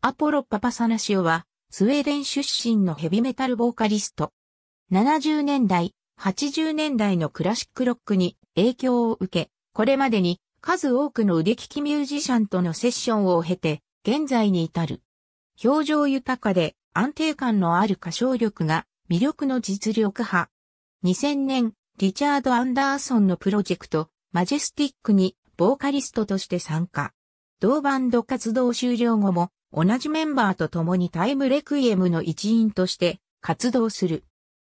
アポロ・パパサナシオは、スウェーデン出身のヘビメタルボーカリスト。70年代、80年代のクラシックロックに影響を受け、これまでに数多くの腕利きミュージシャンとのセッションを経て、現在に至る。表情豊かで安定感のある歌唱力が魅力の実力派。2000年、リチャード・アンダーソンのプロジェクト、マジェスティックにボーカリストとして参加。同バンド活動終了後も同じメンバーと共にタイムレクイエムの一員として活動する。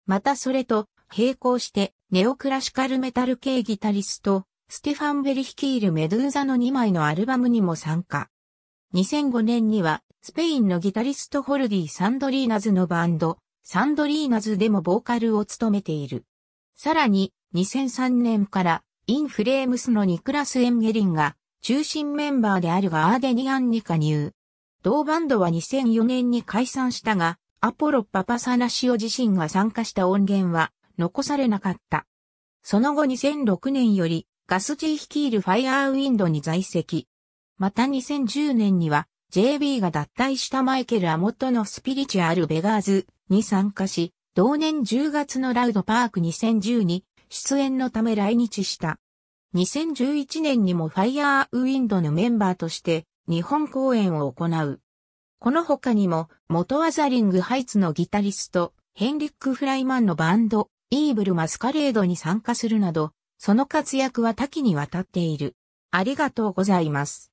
またそれと並行してネオクラシカルメタル系ギタリスト、ステファン・ベリ率いるメドゥーザの2枚のアルバムにも参加。2005年にはスペインのギタリストホルディ・サンドリーナズのバンド、サンドリーナズでもボーカルを務めている。さらに2003年からインフレームスのニクラス・エンゲリンが中心メンバーであるガーデニアンに加入。同バンドは2004年に解散したが、アポロパパサナシオ自身が参加した音源は残されなかった。その後2006年よりガス G 率いるファイアーウィンドに在籍。また2010年には JB が脱退したマイケル・アモットのスピリチュアル・ベガーズに参加し、同年10月のラウドパーク2010に出演のため来日した。2011年にもファイアーウィンドのメンバーとして日本公演を行う。この他にも、元アザリングハイツのギタリスト、ヘンリック・フライマンのバンド、イーブル・マスカレードに参加するなど、その活躍は多岐にわたっている。ありがとうございます。